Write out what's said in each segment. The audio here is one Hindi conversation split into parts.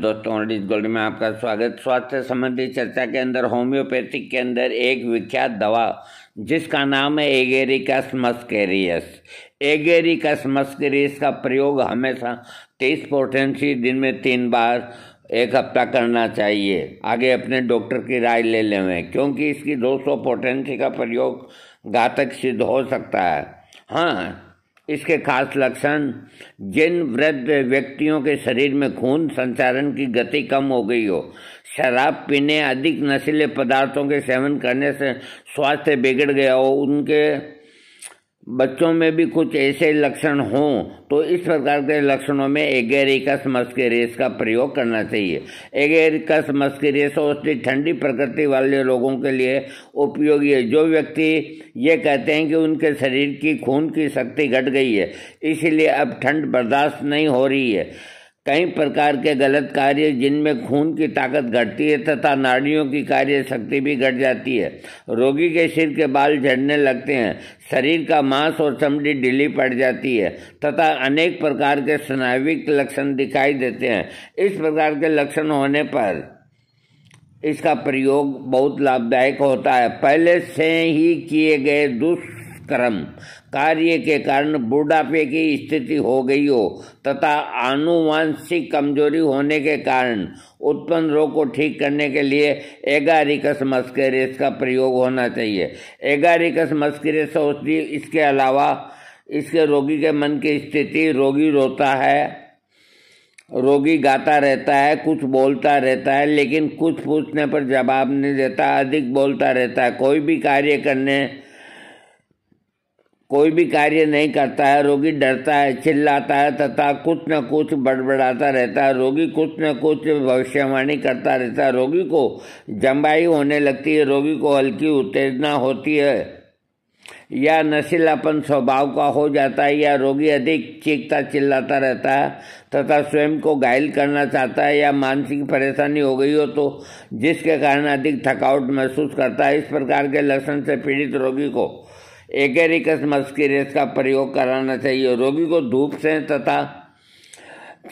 दोस्तों ऑनडीज गोल्ड में आपका स्वागत स्वास्थ्य संबंधी चर्चा के अंदर होम्योपैथिक के अंदर एक विख्यात दवा जिसका नाम है एगेरिकस मस्केरियस एगेरिकस मस्केरियस का प्रयोग हमेशा तेईस पोटेंसी दिन में तीन बार एक हफ्ता करना चाहिए आगे अपने डॉक्टर की राय ले लें क्योंकि इसकी 200 पोटेंसी का प्रयोग घातक सिद्ध हो सकता है हाँ इसके खास लक्षण जिन वृद्ध व्यक्तियों के शरीर में खून संचारण की गति कम हो गई हो शराब पीने अधिक नशीले पदार्थों के सेवन करने से स्वास्थ्य बिगड़ गया हो उनके बच्चों में भी कुछ ऐसे लक्षण हों तो इस प्रकार के लक्षणों में एगेरिकस मस्केरेस का प्रयोग करना चाहिए एगेरिकस मस्केरेस उसकी ठंडी प्रकृति वाले लोगों के लिए उपयोगी है जो व्यक्ति ये कहते हैं कि उनके शरीर की खून की शक्ति घट गई है इसीलिए अब ठंड बर्दाश्त नहीं हो रही है कई प्रकार के गलत कार्य जिनमें खून की ताकत घटती है तथा नाड़ियों की कार्य शक्ति भी घट जाती है रोगी के सिर के बाल झड़ने लगते हैं शरीर का मांस और चमड़ी ढीली पड़ जाती है तथा अनेक प्रकार के स्नाविक लक्षण दिखाई देते हैं इस प्रकार के लक्षण होने पर इसका प्रयोग बहुत लाभदायक होता है पहले से ही किए गए दुष्ट क्रम कार्य के कारण बुढ़ापे की स्थिति हो गई हो तथा आनुवांशिक कमजोरी होने के कारण उत्पन्न रोग को ठीक करने के लिए एगारिकस मस्करेस का प्रयोग होना चाहिए एगारिकस मस्करेस औषधि इसके अलावा इसके रोगी के मन की स्थिति रोगी रोता है रोगी गाता रहता है कुछ बोलता रहता है लेकिन कुछ पूछने पर जवाब नहीं देता अधिक बोलता रहता है कोई भी कार्य करने कोई भी कार्य नहीं करता है रोगी डरता है चिल्लाता है तथा कुछ न कुछ बड़बड़ाता रहता है रोगी कुछ न कुछ भविष्यवाणी करता रहता है रोगी को जम्बाई होने लगती है रोगी को हल्की उत्तेजना होती है या नशीलापन स्वभाव का हो जाता है या रोगी अधिक चीखता चिल्लाता रहता है तथा स्वयं को घायल करना चाहता है या मानसिक परेशानी हो गई हो तो जिसके कारण अधिक थकावट महसूस करता है इस प्रकार के लक्षण से पीड़ित रोगी को एगेरिकस मस्किरेस का प्रयोग कराना चाहिए रोगी को धूप से तथा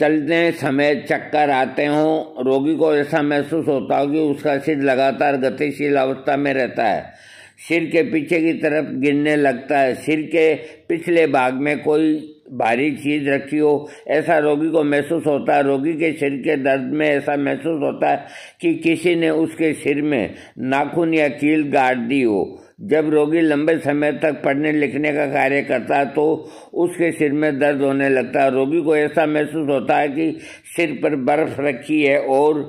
चलते समय चक्कर आते हों रोगी को ऐसा महसूस होता हो कि उसका सिर लगातार गतिशील अवस्था में रहता है सिर के पीछे की तरफ गिरने लगता है सिर के पिछले भाग में कोई भारी चीज रखी हो ऐसा रोगी को महसूस होता है रोगी के सिर के दर्द में ऐसा महसूस होता है कि किसी ने उसके सिर में नाखून या कील गाड़ दी हो जब रोगी लंबे समय तक पढ़ने लिखने का कार्य करता है तो उसके सिर में दर्द होने लगता है रोगी को ऐसा महसूस होता है कि सिर पर बर्फ रखी है और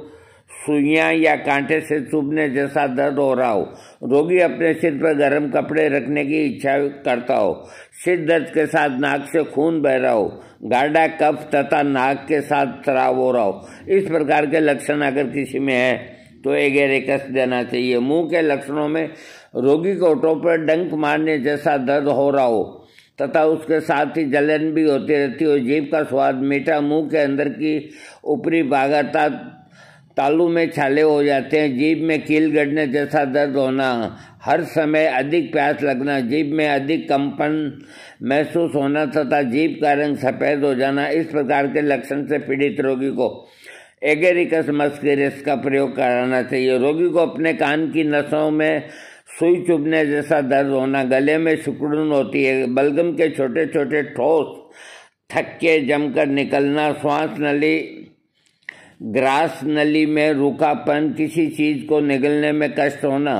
सुइयाँ या कांटे से चुभने जैसा दर्द हो रहा हो रोगी अपने सिर पर गर्म कपड़े रखने की इच्छा करता हो सिर दर्द के साथ नाक से खून बह रहा हो गाढ़ा कफ तथा नाक के साथ शराब हो रहा हो इस प्रकार के लक्षण अगर किसी में है तो एगेरे कष्ट देना चाहिए मुंह के लक्षणों में रोगी को ओठों पर डंक मारने जैसा दर्द हो रहा हो तथा उसके साथ ही जलन भी होती रहती हो जीभ का स्वाद मीठा मुंह के अंदर की ऊपरी बागरता तालू में छाले हो जाते हैं जीप में कील गड़ने जैसा दर्द होना हर समय अधिक प्यास लगना जीप में अधिक कंपन महसूस होना तथा जीप का रंग सफ़ेद हो जाना इस प्रकार के लक्षण से पीड़ित रोगी को एगेरिकस मस्केरिस का प्रयोग कराना चाहिए रोगी को अपने कान की नसों में सुई चुभने जैसा दर्द होना गले में सिकुड़न होती है बलगम के छोटे छोटे ठोस थक्के जमकर निकलना श्वास नली ग्रास नली में रूखापन किसी चीज को निगलने में कष्ट होना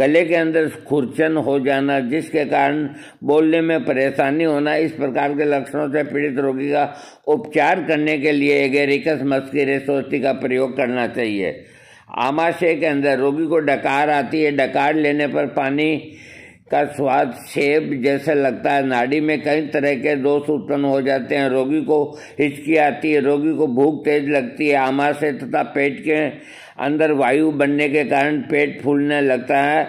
गले के अंदर खुरचन हो जाना जिसके कारण बोलने में परेशानी होना इस प्रकार के लक्षणों से पीड़ित रोगी का उपचार करने के लिए एगेरिकस मस्की का प्रयोग करना चाहिए आमाशय के अंदर रोगी को डकार आती है डकार लेने पर पानी का स्वाद सेब जैसे लगता है नाड़ी में कई तरह के दोष उत्पन्न हो जाते हैं रोगी को हिचकी आती है रोगी को भूख तेज लगती है आमाशय तथा पेट के अंदर वायु बनने के कारण पेट फूलने लगता है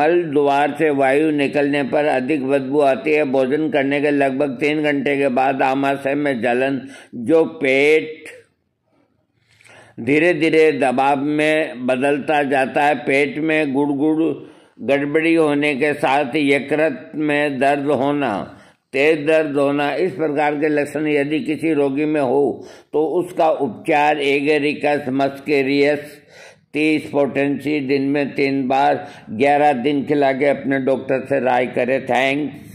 मल द्वार से वायु निकलने पर अधिक बदबू आती है भोजन करने के लगभग तीन घंटे के बाद आमाशय में जलन जो पेट धीरे धीरे दबाव में बदलता जाता है पेट में गुड़ गुड़ गड़बड़ी होने के साथ यकृत में दर्द होना तेज दर्द होना इस प्रकार के लक्षण यदि किसी रोगी में हो तो उसका उपचार एगेरिकस मस्केरियस तीस पोटेंसी दिन में तीन बार ग्यारह दिन खिला के अपने डॉक्टर से राय करें थैंक्स